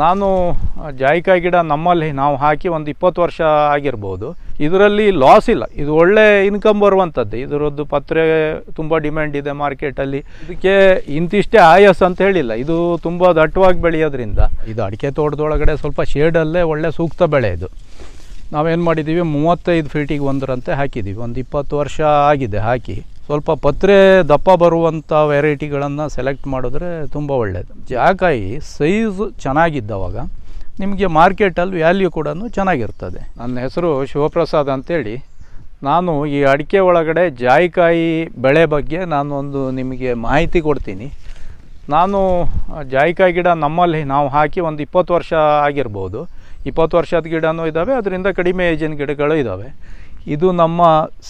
ನಾನು ಜಾಯಿಕಾಯಿ ಗಿಡ ನಮ್ಮಲ್ಲಿ ನಾವು ಹಾಕಿ ಒಂದು ಇಪ್ಪತ್ತು ವರ್ಷ ಆಗಿರ್ಬೋದು ಇದರಲ್ಲಿ ಲಾಸ್ ಇಲ್ಲ ಇದು ಒಳ್ಳೆ ಇನ್ಕಮ್ ಬರುವಂಥದ್ದು ಇದರದ್ದು ಪತ್ರೆ ತುಂಬ ಡಿಮ್ಯಾಂಡ್ ಇದೆ ಮಾರ್ಕೆಟಲ್ಲಿ ಇದಕ್ಕೆ ಇಂತಿಷ್ಟೇ ಆಯಸ್ ಅಂತ ಹೇಳಿಲ್ಲ ಇದು ತುಂಬ ದಟ್ಟವಾಗಿ ಬೆಳೆಯೋದ್ರಿಂದ ಇದು ಅಡಿಕೆ ತೋಟದೊಳಗಡೆ ಸ್ವಲ್ಪ ಶೇಡಲ್ಲೇ ಒಳ್ಳೆ ಸೂಕ್ತ ಬೆಳೆ ಇದು ನಾವೇನು ಮಾಡಿದ್ದೀವಿ ಮೂವತ್ತೈದು ಫೀಟಿಗೆ ಒಂದರಂತೆ ಹಾಕಿದ್ದೀವಿ ಒಂದು ಇಪ್ಪತ್ತು ವರ್ಷ ಆಗಿದೆ ಹಾಕಿ ಸ್ವಲ್ಪ ಪತ್ರೆ ದಪ್ಪ ಬರುವಂಥ ವೆರೈಟಿಗಳನ್ನು ಸೆಲೆಕ್ಟ್ ಮಾಡಿದ್ರೆ ತುಂಬ ಒಳ್ಳೆಯದು ಜಾಕಾಯಿ ಸೈಜ್ ಚೆನ್ನಾಗಿದ್ದವಾಗ ನಿಮಗೆ ಮಾರ್ಕೆಟಲ್ಲಿ ವ್ಯಾಲ್ಯೂ ಕೂಡ ಚೆನ್ನಾಗಿರ್ತದೆ ನನ್ನ ಹೆಸರು ಶಿವಪ್ರಸಾದ್ ಅಂತೇಳಿ ನಾನು ಈ ಅಡಿಕೆ ಒಳಗಡೆ ಜಾಯಿಕಾಯಿ ಬೆಳೆ ಬಗ್ಗೆ ನಾನೊಂದು ನಿಮಗೆ ಮಾಹಿತಿ ಕೊಡ್ತೀನಿ ನಾನು ಜಾಯಿಕಾಯಿ ಗಿಡ ನಮ್ಮಲ್ಲಿ ನಾವು ಹಾಕಿ ಒಂದು ಇಪ್ಪತ್ತು ವರ್ಷ ಆಗಿರ್ಬೋದು ಇಪ್ಪತ್ತು ವರ್ಷದ ಗಿಡನೂ ಇದ್ದಾವೆ ಅದರಿಂದ ಕಡಿಮೆ ಏಜಿನ ಗಿಡಗಳು ಇದ್ದಾವೆ ಇದು ನಮ್ಮ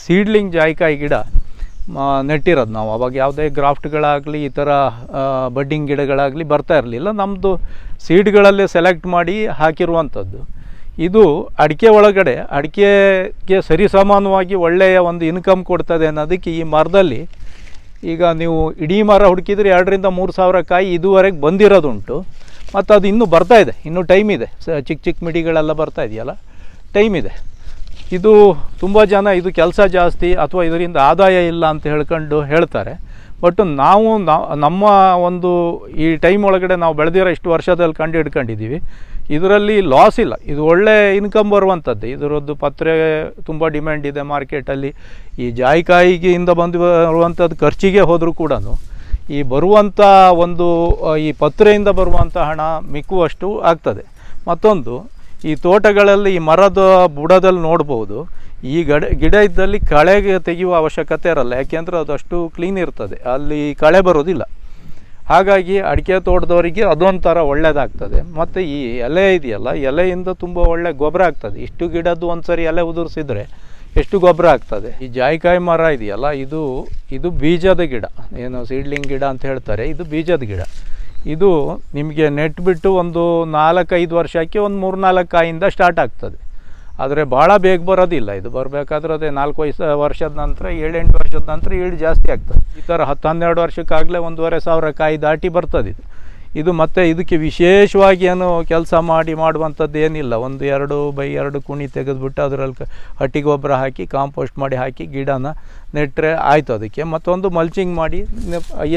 ಸೀಡ್ಲಿಂಗ್ ಜಾಯಿಕಾಯಿ ಗಿಡ ನೆಟ್ಟಿರೋದು ನಾವು ಅವಾಗ ಯಾವುದೇ ಗ್ರಾಫ್ಟ್ಗಳಾಗಲಿ ಈ ಥರ ಬಡ್ಡಿಂಗ್ ಗಿಡಗಳಾಗಲಿ ಬರ್ತಾ ಇರಲಿಲ್ಲ ನಮ್ಮದು ಸೀಡ್ಗಳಲ್ಲೇ ಸೆಲೆಕ್ಟ್ ಮಾಡಿ ಹಾಕಿರುವಂಥದ್ದು ಇದು ಅಡಿಕೆ ಒಳಗಡೆ ಅಡಿಕೆಗೆ ಸರಿಸಮಾನವಾಗಿ ಒಳ್ಳೆಯ ಒಂದು ಇನ್ಕಮ್ ಕೊಡ್ತದೆ ಅನ್ನೋದಕ್ಕೆ ಈ ಮರದಲ್ಲಿ ಈಗ ನೀವು ಇಡೀ ಮರ ಹುಡುಕಿದ್ರೆ ಎರಡರಿಂದ ಮೂರು ಸಾವಿರ ಕಾಯಿ ಇದುವರೆಗೆ ಬಂದಿರೋದುಂಟು ಮತ್ತು ಅದು ಇನ್ನೂ ಬರ್ತಾ ಇದೆ ಇನ್ನೂ ಟೈಮ್ ಇದೆ ಸ ಚಿಕ್ಕ ಚಿಕ್ಕ ಮಿಡಿಗಳೆಲ್ಲ ಬರ್ತಾ ಇದೆಯಲ್ಲ ಟೈಮ್ ಇದೆ ಇದು ತುಂಬ ಜನ ಇದು ಕೆಲಸ ಜಾಸ್ತಿ ಅಥವಾ ಇದರಿಂದ ಆದಾಯ ಇಲ್ಲ ಅಂತ ಹೇಳ್ಕೊಂಡು ಹೇಳ್ತಾರೆ ಬಟ್ ನಾವು ನಮ್ಮ ಒಂದು ಈ ಟೈಮ್ ಒಳಗಡೆ ನಾವು ಬೆಳೆದಿರೋ ಇಷ್ಟು ವರ್ಷದಲ್ಲಿ ಕಂಡು ಹಿಡ್ಕೊಂಡಿದ್ದೀವಿ ಇದರಲ್ಲಿ ಲಾಸ್ ಇಲ್ಲ ಇದು ಒಳ್ಳೆ ಇನ್ಕಮ್ ಬರುವಂಥದ್ದು ಇದರದ್ದು ಪತ್ರೆ ತುಂಬ ಡಿಮ್ಯಾಂಡ್ ಇದೆ ಮಾರ್ಕೆಟಲ್ಲಿ ಈ ಜಾಯಿಕಾಯಿಗಿಂದ ಬಂದು ಬರುವಂಥದ್ದು ಖರ್ಚಿಗೆ ಹೋದರೂ ಕೂಡ ಈ ಬರುವಂಥ ಒಂದು ಈ ಪತ್ರೆಯಿಂದ ಬರುವಂಥ ಹಣ ಮಿಕ್ಕುವಷ್ಟು ಆಗ್ತದೆ ಮತ್ತೊಂದು ಈ ತೋಟಗಳಲ್ಲಿ ಈ ಮರದ ಬುಡದಲ್ಲಿ ನೋಡ್ಬೋದು ಈ ಗಡ ಗಿಡ ಇದ್ದಲ್ಲಿ ಕಳೆಗೆ ತೆಗೆಯುವ ಅವಶ್ಯಕತೆ ಇರಲ್ಲ ಯಾಕೆಂದರೆ ಅದು ಅಷ್ಟು ಕ್ಲೀನ್ ಇರ್ತದೆ ಅಲ್ಲಿ ಕಳೆ ಬರೋದಿಲ್ಲ ಹಾಗಾಗಿ ಅಡಿಕೆ ತೋಟದವರಿಗೆ ಅದೊಂಥರ ಒಳ್ಳೆಯದಾಗ್ತದೆ ಮತ್ತು ಈ ಎಲೆ ಇದೆಯಲ್ಲ ಎಲೆಯಿಂದ ತುಂಬ ಒಳ್ಳೆ ಗೊಬ್ಬರ ಆಗ್ತದೆ ಇಷ್ಟು ಗಿಡದ್ದು ಒಂದು ಸರಿ ಎಲೆ ಉದುರಿಸಿದರೆ ಎಷ್ಟು ಗೊಬ್ಬರ ಆಗ್ತದೆ ಈ ಜಾಯಿಕಾಯಿ ಮರ ಇದೆಯಲ್ಲ ಇದು ಇದು ಬೀಜದ ಗಿಡ ಏನು ಸೀಡ್ಲಿಂಗ್ ಗಿಡ ಅಂತ ಹೇಳ್ತಾರೆ ಇದು ಬೀಜದ ಗಿಡ ಇದು ನಿಮಗೆ ನೆಟ್ ಬಿಟ್ಟು ಒಂದು ನಾಲ್ಕೈದು ವರ್ಷಕ್ಕೆ ಒಂದು ಮೂರು ನಾಲ್ಕು ಕಾಯಿಂದ ಸ್ಟಾರ್ಟ್ ಆಗ್ತದೆ ಆದರೆ ಭಾಳ ಬೇಗ ಬರೋದಿಲ್ಲ ಇದು ಬರಬೇಕಾದ್ರೆ ಅದೇ ನಾಲ್ಕು ವಯಸ್ಸ ವರ್ಷದ ನಂತರ ಏಳೆಂಟು ವರ್ಷದ ನಂತರ ಏಳು ಜಾಸ್ತಿ ಆಗ್ತದೆ ಈ ಥರ ಹತ್ತು ಹನ್ನೆರಡು ವರ್ಷಕ್ಕಾಗಲೇ ಒಂದೂವರೆ ಸಾವಿರ ಕಾಯಿ ದಾಟಿ ಬರ್ತದೆ ಇದು ಇದು ಮತ್ತೆ ಇದಕ್ಕೆ ವಿಶೇಷವಾಗಿ ಏನು ಕೆಲಸ ಮಾಡಿ ಮಾಡುವಂಥದ್ದು ಏನಿಲ್ಲ ಒಂದು ಎರಡು ಬೈ ಎರಡು ಕುಣಿ ತೆಗೆದುಬಿಟ್ಟು ಅದರಲ್ಲಿ ಹಟ್ಟಿ ಗೊಬ್ಬರ ಹಾಕಿ ಕಾಂಪೋಸ್ಟ್ ಮಾಡಿ ಹಾಕಿ ಗಿಡನ ನೆಟ್ಟರೆ ಆಯಿತು ಅದಕ್ಕೆ ಮತ್ತೊಂದು ಮಲ್ಚಿಂಗ್ ಮಾಡಿ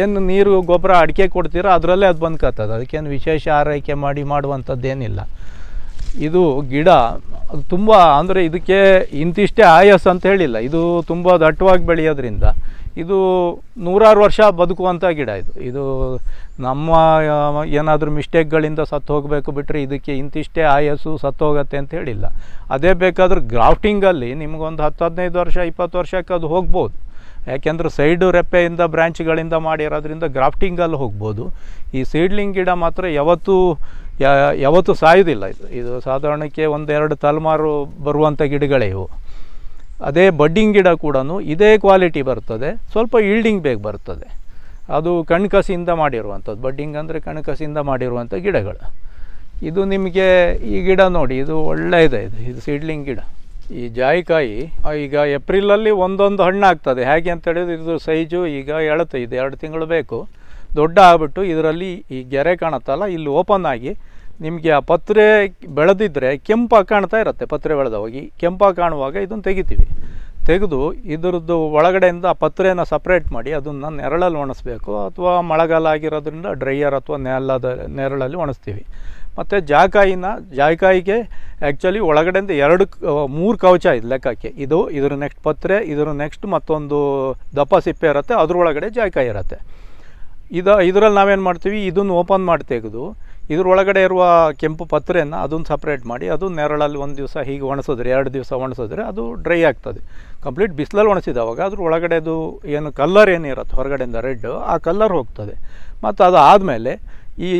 ಏನು ನೀರು ಗೊಬ್ಬರ ಅಡಿಕೆ ಕೊಡ್ತೀರೋ ಅದರಲ್ಲೇ ಅದು ಕತ್ತದ ಅದಕ್ಕೇನು ವಿಶೇಷ ಆರೈಕೆ ಮಾಡಿ ಮಾಡುವಂಥದ್ದೇನಿಲ್ಲ ಏನಿಲ್ಲ ಇದು ಗಿಡ ತುಂಬ ಅಂದರೆ ಇದಕ್ಕೆ ಇಂತಿಷ್ಟೇ ಆಯಾಸ ಅಂತ ಹೇಳಿಲ್ಲ ಇದು ತುಂಬ ದಟ್ಟವಾಗಿ ಬೆಳೆಯೋದ್ರಿಂದ ಇದು ನೂರಾರು ವರ್ಷ ಬದುಕುವಂಥ ಗಿಡ ಇದು ಇದು ನಮ್ಮ ಏನಾದರೂ ಮಿಸ್ಟೇಕ್ಗಳಿಂದ ಸತ್ತು ಹೋಗಬೇಕು ಬಿಟ್ಟರೆ ಇದಕ್ಕೆ ಇಂತಿಷ್ಟೇ ಆಯಸ್ಸು ಹೋಗುತ್ತೆ ಅಂತ ಹೇಳಿಲ್ಲ ಅದೇ ಬೇಕಾದರೂ ಗ್ರಾಫ್ಟಿಂಗಲ್ಲಿ ನಿಮಗೊಂದು ಹತ್ತು ಹದಿನೈದು ವರ್ಷ ಇಪ್ಪತ್ತು ವರ್ಷಕ್ಕೆ ಅದು ಹೋಗ್ಬೋದು ಯಾಕೆಂದರೆ ಸೈಡು ರೆಪ್ಪೆಯಿಂದ ಬ್ರ್ಯಾಂಚ್ಗಳಿಂದ ಮಾಡಿರೋದ್ರಿಂದ ಗ್ರಾಫ್ಟಿಂಗಲ್ಲಿ ಹೋಗ್ಬೋದು ಈ ಸೀಡ್ಲಿಂಗ್ ಗಿಡ ಮಾತ್ರ ಯಾವತ್ತೂ ಯಾವತ್ತೂ ಸಾಯೋದಿಲ್ಲ ಇದು ಇದು ಸಾಧಾರಣಕ್ಕೆ ಒಂದೆರಡು ತಲೆಮಾರು ಬರುವಂಥ ಗಿಡಗಳೇ ಇವು ಅದೇ ಬಡ್ಡಿಂಗ್ ಗಿಡ ಕೂಡ ಇದೇ ಕ್ವಾಲಿಟಿ ಬರ್ತದೆ ಸ್ವಲ್ಪ ಈಲ್ಡಿಂಗ್ ಬೇಗ ಬರ್ತದೆ ಅದು ಕಣ್ಕಸಿಯಿಂದ ಮಾಡಿರುವಂಥದ್ದು ಬಡ್ಡಿಂಗ್ ಅಂದರೆ ಕಣ್ಕಸಿಯಿಂದ ಮಾಡಿರುವಂಥ ಗಿಡಗಳು ಇದು ನಿಮಗೆ ಈ ಗಿಡ ನೋಡಿ ಇದು ಒಳ್ಳೆಯದೇ ಇದು ಇದು ಸೀಡ್ಲಿಂಗ್ ಗಿಡ ಈ ಜಾಯಿಕಾಯಿ ಈಗ ಏಪ್ರಿಲಲ್ಲಿ ಒಂದೊಂದು ಹಣ್ಣು ಆಗ್ತದೆ ಹೇಗೆ ಅಂತೇಳಿದ್ರೆ ಇದು ಸೈಜು ಈಗ ಎಳತ ಇದು ಎರಡು ತಿಂಗಳು ಬೇಕು ದೊಡ್ಡ ಆಗ್ಬಿಟ್ಟು ಇದರಲ್ಲಿ ಈ ಗೆರೆ ಕಾಣುತ್ತಲ್ಲ ಇಲ್ಲಿ ಓಪನ್ ಆಗಿ ನಿಮಗೆ ಆ ಪತ್ರೆ ಬೆಳೆದಿದ್ದರೆ ಕೆಂಪ ಕಾಣ್ತಾ ಇರುತ್ತೆ ಪತ್ರೆ ಹೋಗಿ ಕೆಂಪಾಗಿ ಕಾಣುವಾಗ ಇದನ್ನು ತೆಗಿತೀವಿ ತೆಗೆದು ಇದರದ್ದು ಒಳಗಡೆಯಿಂದ ಆ ಪತ್ರೆಯನ್ನು ಸಪ್ರೇಟ್ ಮಾಡಿ ಅದನ್ನು ನೆರಳಲ್ಲಿ ಒಣಸ್ಬೇಕು ಅಥವಾ ಮಳೆಗಾಲ ಆಗಿರೋದ್ರಿಂದ ಡ್ರೈಯರ್ ಅಥವಾ ನೆಲದ ನೆರಳಲ್ಲಿ ಒಣಸ್ತೀವಿ ಮತ್ತು ಜಾಕಾಯಿನ ಜಾಯ್ಕಾಯಿಗೆ ಆ್ಯಕ್ಚುಲಿ ಒಳಗಡೆಯಿಂದ ಎರಡು ಮೂರು ಕವಚ ಇದೆ ಲೆಕ್ಕಕ್ಕೆ ಇದು ಇದರ ನೆಕ್ಸ್ಟ್ ಪತ್ರೆ ಇದರ ನೆಕ್ಸ್ಟ್ ಮತ್ತೊಂದು ದಪ್ಪ ಸಿಪ್ಪೆ ಇರುತ್ತೆ ಅದರೊಳಗಡೆ ಜಾಯ್ಕಾಯಿ ಇರುತ್ತೆ ಇದು ಇದರಲ್ಲಿ ನಾವೇನು ಮಾಡ್ತೀವಿ ಇದನ್ನು ಓಪನ್ ಮಾಡಿ ತೆಗೆದು ಒಳಗಡೆ ಇರುವ ಕೆಂಪು ಪತ್ರೆಯನ್ನು ಅದನ್ನು ಸಪ್ರೇಟ್ ಮಾಡಿ ಅದು ನೆರಳಲ್ಲಿ ಒಂದು ದಿವಸ ಹೀಗೆ ಒಣಸಿದ್ರೆ ಎರಡು ದಿವಸ ಒಣಸಿದ್ರೆ ಅದು ಡ್ರೈ ಆಗ್ತದೆ ಕಂಪ್ಲೀಟ್ ಬಿಸಿಲಲ್ಲಿ ಒಣಸಿದವಾಗ ಅದ್ರ ಒಳಗಡೆದು ಏನು ಕಲ್ಲರ್ ಏನಿರುತ್ತೆ ಹೊರಗಡೆಯಿಂದ ರೆಡ್ ಆ ಕಲ್ಲರ್ ಹೋಗ್ತದೆ ಮತ್ತು ಅದು ಆದಮೇಲೆ ಈ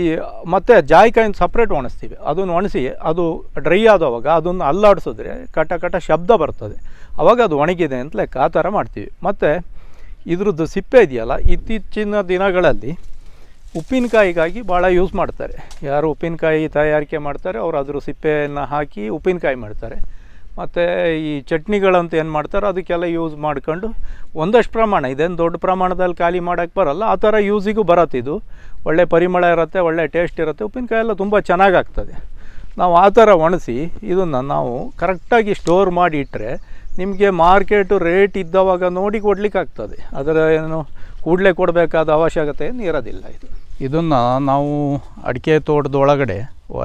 ಮತ್ತು ಜಾಯ್ಕಾಯಿನ ಸಪ್ರೇಟ್ ಒಣಸ್ತೀವಿ ಅದನ್ನು ಒಣಸಿ ಅದು ಡ್ರೈ ಆದವಾಗ ಅದನ್ನು ಅಲ್ಲಾಡಿಸಿದ್ರೆ ಕಟ ಕಟ ಶಬ್ದ ಬರ್ತದೆ ಅವಾಗ ಅದು ಒಣಗಿದೆ ಲೆಕ್ಕ ಆ ಥರ ಮಾಡ್ತೀವಿ ಮತ್ತು ಇದ್ರದ್ದು ಸಿಪ್ಪೆ ಇದೆಯಲ್ಲ ಇತ್ತೀಚಿನ ದಿನಗಳಲ್ಲಿ ಉಪ್ಪಿನಕಾಯಿಗಾಗಿ ಭಾಳ ಯೂಸ್ ಮಾಡ್ತಾರೆ ಯಾರು ಉಪ್ಪಿನಕಾಯಿ ತಯಾರಿಕೆ ಮಾಡ್ತಾರೆ ಅವರು ಅದ್ರ ಸಿಪ್ಪೆಯನ್ನು ಹಾಕಿ ಉಪ್ಪಿನಕಾಯಿ ಮಾಡ್ತಾರೆ ಮತ್ತು ಈ ಚಟ್ನಿಗಳಂತ ಏನು ಮಾಡ್ತಾರೋ ಅದಕ್ಕೆಲ್ಲ ಯೂಸ್ ಮಾಡ್ಕೊಂಡು ಒಂದಷ್ಟು ಪ್ರಮಾಣ ಇದೇನು ದೊಡ್ಡ ಪ್ರಮಾಣದಲ್ಲಿ ಖಾಲಿ ಮಾಡೋಕ್ಕೆ ಬರೋಲ್ಲ ಆ ಥರ ಯೂಸಿಗೂ ಬರತ್ತಿದು ಒಳ್ಳೆ ಪರಿಮಳ ಇರುತ್ತೆ ಒಳ್ಳೆ ಟೇಸ್ಟ್ ಇರುತ್ತೆ ಉಪ್ಪಿನಕಾಯಿ ಎಲ್ಲ ತುಂಬ ಚೆನ್ನಾಗಾಗ್ತದೆ ನಾವು ಆ ಥರ ಒಣಸಿ ಇದನ್ನು ನಾವು ಕರೆಕ್ಟಾಗಿ ಸ್ಟೋರ್ ಮಾಡಿ ಇಟ್ಟರೆ ನಿಮಗೆ ಮಾರ್ಕೆಟು ರೇಟ್ ಇದ್ದವಾಗ ನೋಡಿ ಕೊಡಲಿಕ್ಕಾಗ್ತದೆ ಅದರ ಏನು ಕೂಡಲೇ ಕೊಡಬೇಕಾದ ಅವಶ್ಯಕತೆ ಏನು ಇರೋದಿಲ್ಲ ಇದು ಇದನ್ನು ನಾವು ಅಡಿಕೆ ತೋಟದೊಳಗಡೆ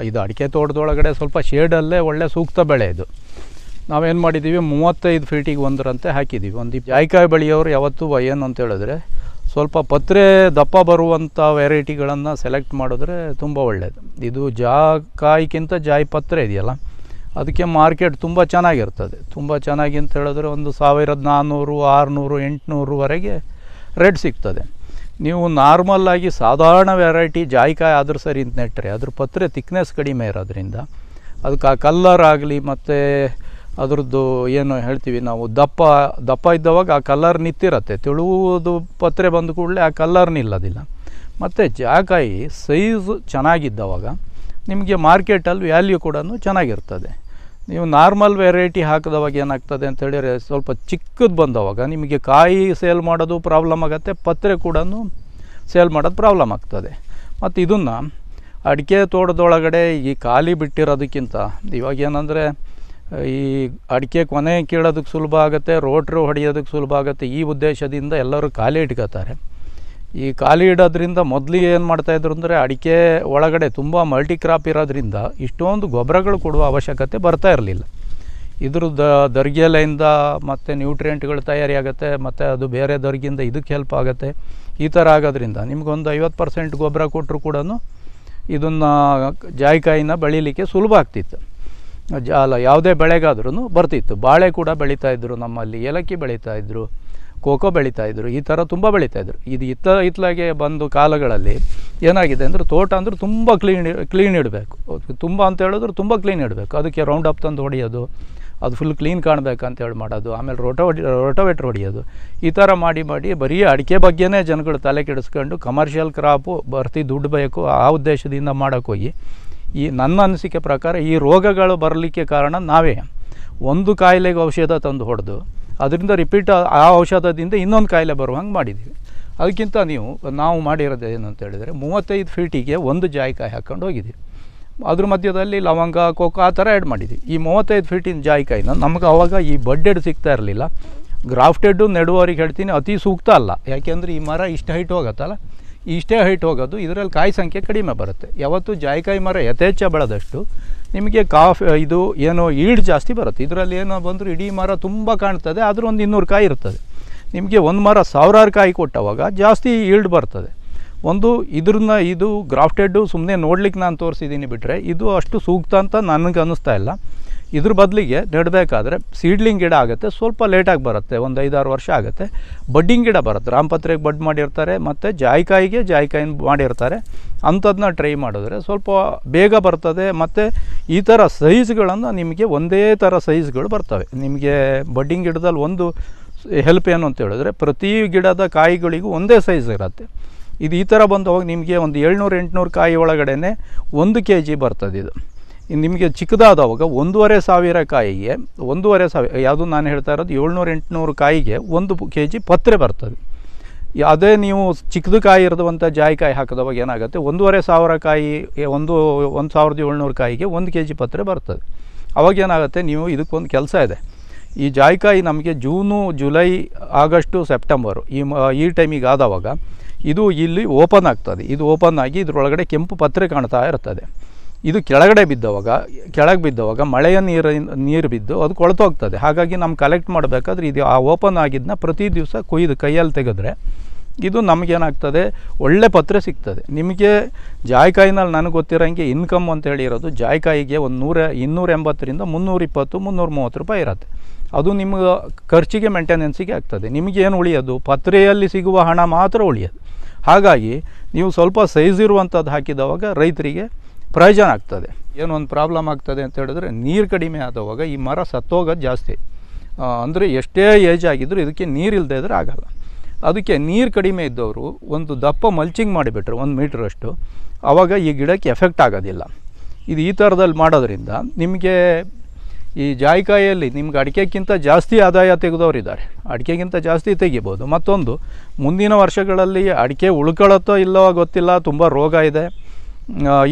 ಇದು ಅಡಿಕೆ ತೋಟದೊಳಗಡೆ ಸ್ವಲ್ಪ ಶೇಡಲ್ಲೇ ಒಳ್ಳೆ ಸೂಕ್ತ ಬೆಳೆ ಇದು ನಾವೇನು ಮಾಡಿದ್ದೀವಿ ಮೂವತ್ತೈದು ಫೀಟಿಗೆ ಒಂದರಂತೆ ಹಾಕಿದ್ದೀವಿ ಒಂದು ಜಾಯ್ಕಾಯಿ ಬೆಳೆಯೋರು ಯಾವತ್ತೂ ಏನು ಅಂತ ಹೇಳಿದ್ರೆ ಸ್ವಲ್ಪ ಪತ್ರೆ ದಪ್ಪ ಬರುವಂಥ ವೆರೈಟಿಗಳನ್ನು ಸೆಲೆಕ್ಟ್ ಮಾಡಿದ್ರೆ ತುಂಬ ಒಳ್ಳೆಯದು ಇದು ಜಾ ಜಾಯಿ ಪತ್ರೆ ಇದೆಯಲ್ಲ ಅದಕ್ಕೆ ಮಾರ್ಕೆಟ್ ತುಂಬ ಚೆನ್ನಾಗಿರ್ತದೆ ತುಂಬ ಚೆನ್ನಾಗಿ ಅಂತ ಹೇಳಿದ್ರೆ ಒಂದು ಸಾವಿರದ ನಾನ್ನೂರು ಆರುನೂರು ಎಂಟುನೂರುವರೆಗೆ ರೇಟ್ ಸಿಗ್ತದೆ ನೀವು ನಾರ್ಮಲ್ ಆಗಿ ಸಾಧಾರಣ ವೆರೈಟಿ ಜಾಯಿಕಾಯಿ ಆದರೂ ಸರಿ ಅಂತ ನೆಟ್ಟರೆ ಅದ್ರ ಪತ್ರೆ ತಿಕ್ನೆಸ್ ಕಡಿಮೆ ಇರೋದ್ರಿಂದ ಅದಕ್ಕೆ ಆ ಕಲ್ಲರ್ ಆಗಲಿ ಮತ್ತು ಅದರದ್ದು ಏನು ಹೇಳ್ತೀವಿ ನಾವು ದಪ್ಪ ದಪ್ಪ ಇದ್ದವಾಗ ಆ ಕಲ್ಲರ್ ನಿಂತಿರತ್ತೆ ತಿಳುವುದು ಪತ್ರೆ ಬಂದ ಕೂಡಲೇ ಆ ಕಲ್ಲರ್ ನಿಲ್ಲೋದಿಲ್ಲ ಮತ್ತು ಜಾಕಾಯಿ ಸೈಜ್ ಚೆನ್ನಾಗಿದ್ದವಾಗ ನಿಮಗೆ ಮಾರ್ಕೆಟಲ್ಲಿ ವ್ಯಾಲ್ಯೂ ಕೂಡ ಚೆನ್ನಾಗಿರ್ತದೆ ನೀವು ನಾರ್ಮಲ್ ವೆರೈಟಿ ಹಾಕಿದವಾಗ ಏನಾಗ್ತದೆ ಅಂತ ಹೇಳಿದರೆ ಸ್ವಲ್ಪ ಚಿಕ್ಕದು ಬಂದವಾಗ ನಿಮಗೆ ಕಾಯಿ ಸೇಲ್ ಮಾಡೋದು ಪ್ರಾಬ್ಲಮ್ ಆಗುತ್ತೆ ಪತ್ರೆ ಕೂಡ ಸೇಲ್ ಮಾಡೋದು ಪ್ರಾಬ್ಲಮ್ ಆಗ್ತದೆ ಮತ್ತು ಇದನ್ನು ಅಡಿಕೆ ತೋಟದೊಳಗಡೆ ಈ ಖಾಲಿ ಬಿಟ್ಟಿರೋದಕ್ಕಿಂತ ಇವಾಗ ಏನಂದರೆ ಈ ಅಡಿಕೆ ಕೊನೆ ಕೀಳೋದಕ್ಕೆ ಸುಲಭ ಆಗುತ್ತೆ ರೋಟ್ರು ಹೊಡೆಯೋದಕ್ಕೆ ಸುಲಭ ಆಗುತ್ತೆ ಈ ಉದ್ದೇಶದಿಂದ ಎಲ್ಲರೂ ಖಾಲಿ ಇಟ್ಕೋತಾರೆ ಈ ಖಾಲಿ ಇಡೋದ್ರಿಂದ ಮೊದಲಿಗೆ ಏನು ಮಾಡ್ತಾಯಿದ್ರು ಅಂದರೆ ಅಡಿಕೆ ಒಳಗಡೆ ತುಂಬ ಮಲ್ಟಿ ಕ್ರಾಪ್ ಇರೋದ್ರಿಂದ ಇಷ್ಟೊಂದು ಗೊಬ್ಬರಗಳು ಕೊಡುವ ಅವಶ್ಯಕತೆ ಬರ್ತಾ ಇರಲಿಲ್ಲ ಇದ್ರ ದ ದರ್ಗೆಲೆಯಿಂದ ಮತ್ತು ನ್ಯೂಟ್ರಿಯೆಂಟ್ಗಳು ತಯಾರಿ ಆಗುತ್ತೆ ಮತ್ತು ಅದು ಬೇರೆ ದರ್ಗಿಯಿಂದ ಇದಕ್ಕೆ ಹೆಲ್ಪ್ ಆಗುತ್ತೆ ಈ ಥರ ಆಗೋದ್ರಿಂದ ನಿಮಗೊಂದು ಐವತ್ತು ಪರ್ಸೆಂಟ್ ಗೊಬ್ಬರ ಕೊಟ್ಟರು ಕೂಡ ಇದನ್ನು ಜಾಯಿಕಾಯಿನ ಬೆಳೀಲಿಕ್ಕೆ ಸುಲಭ ಆಗ್ತಿತ್ತು ಜಾಲ ಯಾವುದೇ ಬೆಳೆಗಾದ್ರೂ ಬರ್ತಿತ್ತು ಬಾಳೆ ಕೂಡ ಬೆಳೀತಾಯಿದ್ರು ನಮ್ಮಲ್ಲಿ ಏಲಕ್ಕಿ ಬೆಳೀತಾಯಿದ್ರು ಕೋಕೋ ಬೆಳೀತಾ ಇದ್ದರು ಈ ಥರ ತುಂಬ ಬೆಳೀತಾ ಇದ್ದರು ಇದು ಇತ್ತ ಇತ್ತಲಾಗೆ ಬಂದು ಕಾಲಗಳಲ್ಲಿ ಏನಾಗಿದೆ ಅಂದರೆ ತೋಟ ಅಂದರೆ ತುಂಬ ಕ್ಲೀನ್ ಕ್ಲೀನ್ ಇಡಬೇಕು ತುಂಬ ಅಂತ ಹೇಳಿದ್ರು ತುಂಬ ಕ್ಲೀನ್ ಇಡಬೇಕು ಅದಕ್ಕೆ ರೌಂಡ್ ಅಪ್ ತಂದು ಹೊಡೆಯೋದು ಅದು ಫುಲ್ ಕ್ಲೀನ್ ಕಾಣಬೇಕಂತೇಳಿ ಮಾಡೋದು ಆಮೇಲೆ ರೋಟೋ ಹೊಡಿ ರೋಟೋವೇಟ್ರ್ ಹೊಡೆಯೋದು ಈ ಥರ ಮಾಡಿ ಮಾಡಿ ಬರೀ ಅಡಿಕೆ ಬಗ್ಗೆನೇ ಜನಗಳು ತಲೆ ಕೆಡಿಸ್ಕೊಂಡು ಕಮರ್ಷಿಯಲ್ ಕ್ರಾಪು ಬರ್ತಿ ದುಡ್ಡು ಬೇಕು ಆ ಉದ್ದೇಶದಿಂದ ಮಾಡೋಕ್ಕೋಗಿ ಈ ನನ್ನ ಅನಿಸಿಕೆ ಪ್ರಕಾರ ಈ ರೋಗಗಳು ಬರಲಿಕ್ಕೆ ಕಾರಣ ನಾವೇ ಒಂದು ಕಾಯಿಲೆಗೆ ಔಷಧ ತಂದು ಹೊಡೆದು ಅದರಿಂದ ರಿಪೀಟ್ ಆ ಔಷಧದಿಂದ ಇನ್ನೊಂದು ಕಾಯಿಲೆ ಬರುವಂಗೆ ಮಾಡಿದ್ದೀವಿ ಅದಕ್ಕಿಂತ ನೀವು ನಾವು ಮಾಡಿರೋದು ಏನಂತ ಹೇಳಿದರೆ ಮೂವತ್ತೈದು ಫೀಟಿಗೆ ಒಂದು ಜಾಯಿಕಾಯಿ ಹಾಕ್ಕೊಂಡು ಹೋಗಿದ್ದೀವಿ ಅದ್ರ ಮಧ್ಯದಲ್ಲಿ ಲವಂಗ ಕೋಕೋ ಆ ಥರ ಆ್ಯಡ್ ಮಾಡಿದ್ದೀವಿ ಈ ಮೂವತ್ತೈದು ಫೀಟಿನ ಜಾಯಿಕಾಯಿನ ನಮ್ಗೆ ಅವಾಗ ಈ ಬಡ್ಡೆಡ್ ಸಿಗ್ತಾ ಇರಲಿಲ್ಲ ಗ್ರಾಫ್ಟೆಡ್ಡು ನೆಡುವವರಿಗೆ ಹೇಳ್ತೀನಿ ಅತಿ ಸೂಕ್ತ ಅಲ್ಲ ಯಾಕೆಂದರೆ ಈ ಮರ ಇಷ್ಟು ಹೈಟ್ ಹೋಗತ್ತಲ್ಲ ಇಷ್ಟೇ ಹೈಟ್ ಹೋಗೋದು ಇದರಲ್ಲಿ ಕಾಯಿ ಸಂಖ್ಯೆ ಕಡಿಮೆ ಬರುತ್ತೆ ಯಾವತ್ತೂ ಜಾಯಿಕಾಯಿ ಮರ ಯಥೇಚ್ಛ ಬೆಳೆದಷ್ಟು ನಿಮಗೆ ಕಾಫ್ ಇದು ಏನೋ ಈಡ್ ಜಾಸ್ತಿ ಬರುತ್ತೆ ಇದರಲ್ಲಿ ಏನೋ ಬಂದರೂ ಇಡೀ ಮರ ತುಂಬ ಕಾಣ್ತದೆ ಆದರೂ ಒಂದು ಇನ್ನೂರು ಕಾಯಿ ಇರ್ತದೆ ನಿಮಗೆ ಒಂದು ಮರ ಸಾವಿರಾರು ಕಾಯಿ ಕೊಟ್ಟವಾಗ ಜಾಸ್ತಿ ಈಲ್ಡ್ ಬರ್ತದೆ ಒಂದು ಇದ್ರನ್ನ ಇದು ಗ್ರಾಫ್ಟೆಡ್ಡು ಸುಮ್ಮನೆ ನೋಡ್ಲಿಕ್ಕೆ ನಾನು ತೋರಿಸಿದ್ದೀನಿ ಬಿಟ್ಟರೆ ಇದು ಅಷ್ಟು ಸೂಕ್ತ ಅಂತ ನನಗೆ ಅನ್ನಿಸ್ತಾ ಇಲ್ಲ ಇದ್ರ ಬದಲಿಗೆ ನೆಡಬೇಕಾದ್ರೆ ಸೀಡ್ಲಿಂಗ್ ಗಿಡ ಆಗುತ್ತೆ ಸ್ವಲ್ಪ ಲೇಟಾಗಿ ಬರುತ್ತೆ ಒಂದು ಐದಾರು ವರ್ಷ ಆಗುತ್ತೆ ಬಡ್ಡಿಂಗ್ ಗಿಡ ಬರುತ್ತೆ ರಾಮಪತ್ರೆಗೆ ಬಡ್ ಮಾಡಿರ್ತಾರೆ ಮತ್ತು ಜಾಯಿಕಾಯಿಗೆ ಜಾಯಿಕಾಯಿನ ಮಾಡಿರ್ತಾರೆ ಅಂಥದ್ದನ್ನ ಟ್ರೈ ಮಾಡಿದ್ರೆ ಸ್ವಲ್ಪ ಬೇಗ ಬರ್ತದೆ ಮತ್ತು ಈ ಥರ ಸೈಜ್ಗಳನ್ನು ನಿಮಗೆ ಒಂದೇ ಥರ ಸೈಜ್ಗಳು ಬರ್ತವೆ ನಿಮಗೆ ಬಡ್ಡಿಂಗ್ ಗಿಡದಲ್ಲಿ ಒಂದು ಹೆಲ್ಪ್ ಏನು ಅಂತ ಹೇಳಿದ್ರೆ ಪ್ರತಿ ಗಿಡದ ಕಾಯಿಗಳಿಗೂ ಒಂದೇ ಸೈಜ್ ಇರುತ್ತೆ ಇದು ಈ ಥರ ಬಂದು ನಿಮಗೆ ಒಂದು ಏಳ್ನೂರು ಎಂಟುನೂರು ಕಾಯಿ ಒಳಗಡೆ ಒಂದು ಕೆ ಜಿ ಬರ್ತದೆ ಇದು ನಿಮಗೆ ಚಿಕ್ಕದಾದವಾಗ ಒಂದೂವರೆ ಸಾವಿರ ಕಾಯಿಗೆ ಒಂದೂವರೆ ಸಾವಿರ ಯಾವುದು ನಾನು ಹೇಳ್ತಾ ಇರೋದು ಏಳ್ನೂರು ಎಂಟುನೂರು ಕಾಯಿಗೆ ಒಂದು ಕೆ ಜಿ ಪತ್ರೆ ಬರ್ತದೆ ಅದೇ ನೀವು ಚಿಕ್ಕದು ಕಾಯಿ ಇರದಂಥ ಜಾಯಿಕಾಯಿ ಹಾಕಿದವಾಗ ಏನಾಗುತ್ತೆ ಒಂದೂವರೆ ಸಾವಿರ ಕಾಯಿ ಒಂದು ಒಂದು ಸಾವಿರದ ಏಳ್ನೂರು ಕಾಯಿಗೆ ಒಂದು ಕೆ ಜಿ ಪತ್ರೆ ಬರ್ತದೆ ಅವಾಗೇನಾಗುತ್ತೆ ಏನಾಗುತ್ತೆ ನೀವು ಇದಕ್ಕೊಂದು ಕೆಲಸ ಇದೆ ಈ ಜಾಯಿಕಾಯಿ ನಮಗೆ ಜೂನು ಜುಲೈ ಆಗಸ್ಟು ಸೆಪ್ಟೆಂಬರು ಈ ಮ ಈ ಟೈಮಿಗೆ ಆದವಾಗ ಇದು ಇಲ್ಲಿ ಓಪನ್ ಆಗ್ತದೆ ಇದು ಓಪನ್ ಆಗಿ ಇದರೊಳಗಡೆ ಕೆಂಪು ಪತ್ರೆ ಕಾಣ್ತಾ ಇರ್ತದೆ ಇದು ಕೆಳಗಡೆ ಬಿದ್ದವಾಗ ಕೆಳಗೆ ಬಿದ್ದವಾಗ ಮಳೆಯ ನೀರಿನ ನೀರು ಬಿದ್ದು ಅದು ಕೊಳತೋಗ್ತದೆ ಹಾಗಾಗಿ ನಮ್ಮ ಕಲೆಕ್ಟ್ ಮಾಡಬೇಕಾದ್ರೆ ಇದು ಆ ಓಪನ್ ಆಗಿದ್ದನ್ನ ಪ್ರತಿ ದಿವಸ ಕೊಯ್ದು ಕೈಯಲ್ಲಿ ತೆಗೆದ್ರೆ ಇದು ನಮಗೇನಾಗ್ತದೆ ಒಳ್ಳೆ ಪತ್ರೆ ಸಿಗ್ತದೆ ನಿಮಗೆ ಜಾಯ್ಕಾಯಿನಲ್ಲಿ ನನಗೆ ಗೊತ್ತಿರೋಂಗೆ ಇನ್ಕಮ್ ಅಂತ ಹೇಳಿರೋದು ಜಾಯ್ಕಾಯಿಗೆ ಒಂದು ನೂರ ಇನ್ನೂರ ಎಂಬತ್ತರಿಂದ ಮುನ್ನೂರಿಪ್ಪತ್ತು ಮುನ್ನೂರ ಮೂವತ್ತು ರೂಪಾಯಿ ಇರುತ್ತೆ ಅದು ನಿಮ್ಗೆ ಖರ್ಚಿಗೆ ಮೇಂಟೆನೆನ್ಸಿಗೆ ಆಗ್ತದೆ ನಿಮಗೇನು ಉಳಿಯೋದು ಪತ್ರೆಯಲ್ಲಿ ಸಿಗುವ ಹಣ ಮಾತ್ರ ಉಳಿಯೋದು ಹಾಗಾಗಿ ನೀವು ಸ್ವಲ್ಪ ಸೈಜ್ ಇರುವಂಥದ್ದು ಹಾಕಿದವಾಗ ರೈತರಿಗೆ ಪ್ರಯೋಜನ ಆಗ್ತದೆ ಒಂದು ಪ್ರಾಬ್ಲಮ್ ಆಗ್ತದೆ ಅಂತ ಹೇಳಿದ್ರೆ ನೀರು ಕಡಿಮೆ ಆದವಾಗ ಈ ಮರ ಸತ್ತೋಗೋದು ಜಾಸ್ತಿ ಅಂದರೆ ಎಷ್ಟೇ ಏಜ್ ಆಗಿದ್ದರೂ ಇದಕ್ಕೆ ನೀರಿಲ್ಲದೆ ಇದ್ದರೆ ಆಗಲ್ಲ ಅದಕ್ಕೆ ನೀರು ಕಡಿಮೆ ಇದ್ದವರು ಒಂದು ದಪ್ಪ ಮಲ್ಚಿಂಗ್ ಮಾಡಿಬಿಟ್ರು ಒಂದು ಮೀಟ್ರಷ್ಟು ಆವಾಗ ಈ ಗಿಡಕ್ಕೆ ಎಫೆಕ್ಟ್ ಆಗೋದಿಲ್ಲ ಇದು ಈ ಥರದಲ್ಲಿ ಮಾಡೋದ್ರಿಂದ ನಿಮಗೆ ಈ ಜಾಯಿಕಾಯಿಯಲ್ಲಿ ನಿಮ್ಗೆ ಅಡಿಕೆಗಿಂತ ಜಾಸ್ತಿ ಆದಾಯ ಇದ್ದಾರೆ ಅಡಿಕೆಗಿಂತ ಜಾಸ್ತಿ ತೆಗಿಬೋದು ಮತ್ತೊಂದು ಮುಂದಿನ ವರ್ಷಗಳಲ್ಲಿ ಅಡಿಕೆ ಉಳ್ಕೊಳ್ಳುತ್ತೋ ಇಲ್ಲವೋ ಗೊತ್ತಿಲ್ಲ ತುಂಬ ರೋಗ ಇದೆ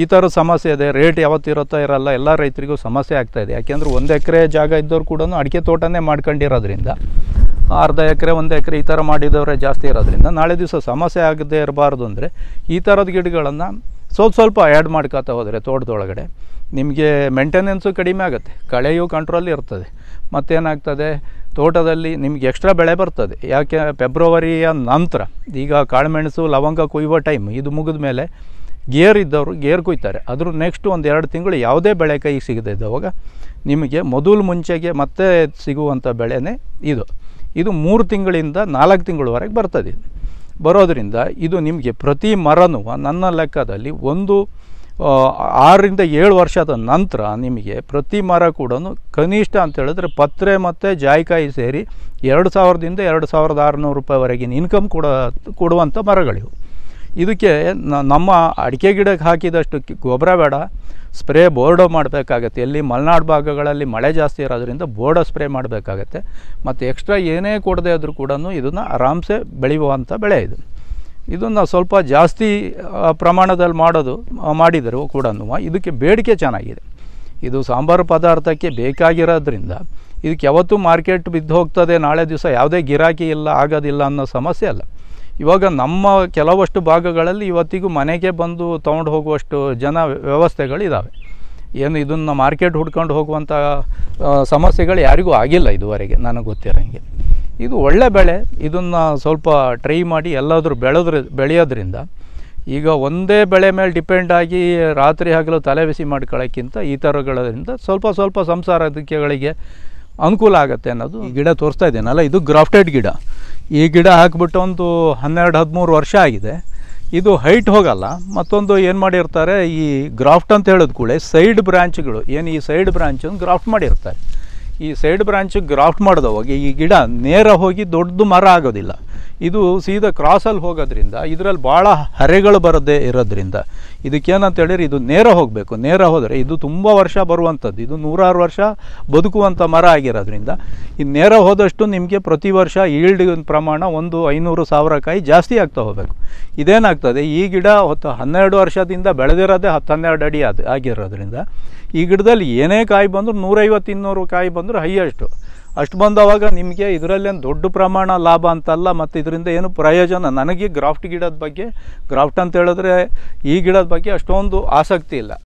ಈ ಥರ ಸಮಸ್ಯೆ ಇದೆ ರೇಟ್ ಯಾವತ್ತಿರುತ್ತೋ ಇರಲ್ಲ ಎಲ್ಲ ರೈತರಿಗೂ ಸಮಸ್ಯೆ ಆಗ್ತಾಯಿದೆ ಯಾಕೆಂದರೆ ಒಂದು ಎಕರೆ ಜಾಗ ಇದ್ದವ್ರು ಕೂಡ ಅಡಿಕೆ ತೋಟನೇ ಮಾಡ್ಕೊಂಡಿರೋದ್ರಿಂದ ಅರ್ಧ ಎಕರೆ ಒಂದು ಎಕರೆ ಈ ಥರ ಮಾಡಿದವರೇ ಜಾಸ್ತಿ ಇರೋದ್ರಿಂದ ನಾಳೆ ದಿವಸ ಸಮಸ್ಯೆ ಆಗದೇ ಇರಬಾರ್ದು ಅಂದರೆ ಈ ಥರದ ಗಿಡಗಳನ್ನು ಸ್ವಲ್ಪ ಸ್ವಲ್ಪ ಆ್ಯಡ್ ಮಾಡ್ಕೊತಾ ಹೋದರೆ ತೋಟದೊಳಗಡೆ ನಿಮಗೆ ಮೇಂಟೆನೆನ್ಸು ಕಡಿಮೆ ಆಗುತ್ತೆ ಕಳೆಯು ಕಂಟ್ರೋಲ್ ಇರ್ತದೆ ಮತ್ತೇನಾಗ್ತದೆ ತೋಟದಲ್ಲಿ ನಿಮ್ಗೆ ಎಕ್ಸ್ಟ್ರಾ ಬೆಳೆ ಬರ್ತದೆ ಯಾಕೆ ಫೆಬ್ರವರಿಯ ನಂತರ ಈಗ ಕಾಳುಮೆಣಸು ಲವಂಗ ಕೊಯ್ಯುವ ಟೈಮ್ ಇದು ಮುಗಿದ ಮೇಲೆ ಗೇರ್ ಇದ್ದವರು ಗೇರ್ ಕೊಯ್ತಾರೆ ಆದರೂ ನೆಕ್ಸ್ಟ್ ಒಂದು ಎರಡು ತಿಂಗಳು ಯಾವುದೇ ಬೆಳೆ ಕೈಗೆ ಸಿಗದೆ ಇದ್ದವಾಗ ನಿಮಗೆ ಮೊದಲು ಮುಂಚೆಗೆ ಮತ್ತೆ ಸಿಗುವಂಥ ಬೆಳೆನೇ ಇದು ಇದು ಮೂರು ತಿಂಗಳಿಂದ ನಾಲ್ಕು ತಿಂಗಳವರೆಗೆ ಬರ್ತದೆ ಬರೋದರಿಂದ ಇದು ನಿಮಗೆ ಪ್ರತಿ ಮರನೂ ನನ್ನ ಲೆಕ್ಕದಲ್ಲಿ ಒಂದು ಆರರಿಂದ ಏಳು ವರ್ಷದ ನಂತರ ನಿಮಗೆ ಪ್ರತಿ ಮರ ಕೂಡ ಕನಿಷ್ಠ ಅಂತ ಹೇಳಿದ್ರೆ ಪತ್ರೆ ಮತ್ತು ಜಾಯಿಕಾಯಿ ಸೇರಿ ಎರಡು ಸಾವಿರದಿಂದ ಎರಡು ಸಾವಿರದ ಆರುನೂರು ರೂಪಾಯಿವರೆಗಿನ ಇನ್ಕಮ್ ಕೂಡ ಕೊಡುವಂಥ ಮರಗಳಿವು ಇದಕ್ಕೆ ನಮ್ಮ ಅಡಿಕೆ ಗಿಡಕ್ಕೆ ಹಾಕಿದಷ್ಟು ಗೊಬ್ಬರ ಬೇಡ ಸ್ಪ್ರೇ ಬೋರ್ಡೋ ಮಾಡಬೇಕಾಗತ್ತೆ ಎಲ್ಲಿ ಮಲೆನಾಡು ಭಾಗಗಳಲ್ಲಿ ಮಳೆ ಜಾಸ್ತಿ ಇರೋದ್ರಿಂದ ಬೋರ್ಡೋ ಸ್ಪ್ರೇ ಮಾಡಬೇಕಾಗತ್ತೆ ಮತ್ತು ಎಕ್ಸ್ಟ್ರಾ ಏನೇ ಕೊಡದೇ ಆದರೂ ಕೂಡ ಇದನ್ನು ಆರಾಮ್ಸೆ ಬೆಳೆಯುವಂಥ ಬೆಳೆ ಇದು ಇದನ್ನು ಸ್ವಲ್ಪ ಜಾಸ್ತಿ ಪ್ರಮಾಣದಲ್ಲಿ ಮಾಡೋದು ಮಾಡಿದರೂ ಕೂಡ ಇದಕ್ಕೆ ಬೇಡಿಕೆ ಚೆನ್ನಾಗಿದೆ ಇದು ಸಾಂಬಾರು ಪದಾರ್ಥಕ್ಕೆ ಬೇಕಾಗಿರೋದ್ರಿಂದ ಇದಕ್ಕೆ ಯಾವತ್ತೂ ಮಾರ್ಕೆಟ್ ಬಿದ್ದು ಹೋಗ್ತದೆ ನಾಳೆ ದಿವಸ ಯಾವುದೇ ಗಿರಾಕಿ ಇಲ್ಲ ಆಗೋದಿಲ್ಲ ಅನ್ನೋ ಸಮಸ್ಯೆ ಅಲ್ಲ ಇವಾಗ ನಮ್ಮ ಕೆಲವಷ್ಟು ಭಾಗಗಳಲ್ಲಿ ಇವತ್ತಿಗೂ ಮನೆಗೆ ಬಂದು ತೊಗೊಂಡು ಹೋಗುವಷ್ಟು ಜನ ವ್ಯವಸ್ಥೆಗಳಿದ್ದಾವೆ ಏನು ಇದನ್ನು ಮಾರ್ಕೆಟ್ ಹುಡ್ಕೊಂಡು ಹೋಗುವಂಥ ಸಮಸ್ಯೆಗಳು ಯಾರಿಗೂ ಆಗಿಲ್ಲ ಇದುವರೆಗೆ ನನಗೆ ಗೊತ್ತಿರೋಂಗೆ ಇದು ಒಳ್ಳೆ ಬೆಳೆ ಇದನ್ನು ಸ್ವಲ್ಪ ಟ್ರೈ ಮಾಡಿ ಎಲ್ಲಾದರೂ ಬೆಳೆದ್ರ ಬೆಳೆಯೋದ್ರಿಂದ ಈಗ ಒಂದೇ ಬೆಳೆ ಮೇಲೆ ಡಿಪೆಂಡ್ ಆಗಿ ರಾತ್ರಿ ಹಗಲು ತಲೆ ಬಿಸಿ ಮಾಡ್ಕೊಳ್ಳೋಕ್ಕಿಂತ ಈ ಥರಗಳಿಂದ ಸ್ವಲ್ಪ ಸ್ವಲ್ಪ ಸಂಸಾರ ಅದಕ್ಕೆಗಳಿಗೆ ಅನುಕೂಲ ಆಗುತ್ತೆ ಅನ್ನೋದು ಗಿಡ ತೋರಿಸ್ತಾ ಇದ್ದೇನಲ್ಲ ಇದು ಗ್ರಾಫ್ಟೆಡ್ ಗಿಡ ಈ ಗಿಡ ಹಾಕ್ಬಿಟ್ಟು ಒಂದು ಹನ್ನೆರಡು ಹದಿಮೂರು ವರ್ಷ ಆಗಿದೆ ಇದು ಹೈಟ್ ಹೋಗಲ್ಲ ಮತ್ತೊಂದು ಏನು ಮಾಡಿರ್ತಾರೆ ಈ ಗ್ರಾಫ್ಟ್ ಅಂತ ಹೇಳಿದ ಕೂಡಲೇ ಸೈಡ್ ಬ್ರಾಂಚ್ಗಳು ಏನು ಈ ಸೈಡ್ ಬ್ರಾಂಚನ್ನು ಗ್ರಾಫ್ಟ್ ಮಾಡಿರ್ತಾರೆ ಈ ಸೈಡ್ ಬ್ರಾಂಚಿಗೆ ಗ್ರಾಫ್ಟ್ ಮಾಡಿದವಾಗ ಈ ಗಿಡ ನೇರ ಹೋಗಿ ದೊಡ್ಡದು ಮರ ಆಗೋದಿಲ್ಲ ಇದು ಸೀದಾ ಕ್ರಾಸಲ್ಲಿ ಹೋಗೋದ್ರಿಂದ ಇದರಲ್ಲಿ ಭಾಳ ಹರೆಗಳು ಬರದೇ ಇರೋದ್ರಿಂದ ಇದಕ್ಕೇನಂತ ಹೇಳಿದ್ರೆ ಇದು ನೇರ ಹೋಗಬೇಕು ನೇರ ಹೋದರೆ ಇದು ತುಂಬ ವರ್ಷ ಬರುವಂಥದ್ದು ಇದು ನೂರಾರು ವರ್ಷ ಬದುಕುವಂಥ ಮರ ಆಗಿರೋದ್ರಿಂದ ಇದು ನೇರ ಹೋದಷ್ಟು ನಿಮಗೆ ಪ್ರತಿ ವರ್ಷ ಈಲ್ಡ್ ಪ್ರಮಾಣ ಒಂದು ಐನೂರು ಸಾವಿರ ಕಾಯಿ ಜಾಸ್ತಿ ಆಗ್ತಾ ಹೋಗಬೇಕು ಇದೇನಾಗ್ತದೆ ಈ ಗಿಡ ಹೊತ್ತು ಹನ್ನೆರಡು ವರ್ಷದಿಂದ ಬೆಳೆದಿರೋದೇ ಹತ್ತು ಹನ್ನೆರಡು ಅಡಿ ಅದು ಆಗಿರೋದ್ರಿಂದ ಈ ಗಿಡದಲ್ಲಿ ಏನೇ ಕಾಯಿ ಬಂದರೂ ನೂರೈವತ್ತು ಇನ್ನೂರು ಕಾಯಿ ಬಂದರೂ ಹೈಯೆಸ್ಟು ಅಷ್ಟು ಬಂದವಾಗ ನಿಮಗೆ ಇದರಲ್ಲೇನು ದೊಡ್ಡ ಪ್ರಮಾಣ ಲಾಭ ಅಂತಲ್ಲ ಮತ್ತು ಇದರಿಂದ ಏನು ಪ್ರಯೋಜನ ನನಗೆ ಗ್ರಾಫ್ಟ್ ಗಿಡದ ಬಗ್ಗೆ ಗ್ರಾಫ್ಟ್ ಅಂತ ಹೇಳಿದ್ರೆ ಈ ಗಿಡದ ಬಗ್ಗೆ ಅಷ್ಟೊಂದು ಆಸಕ್ತಿ ಇಲ್ಲ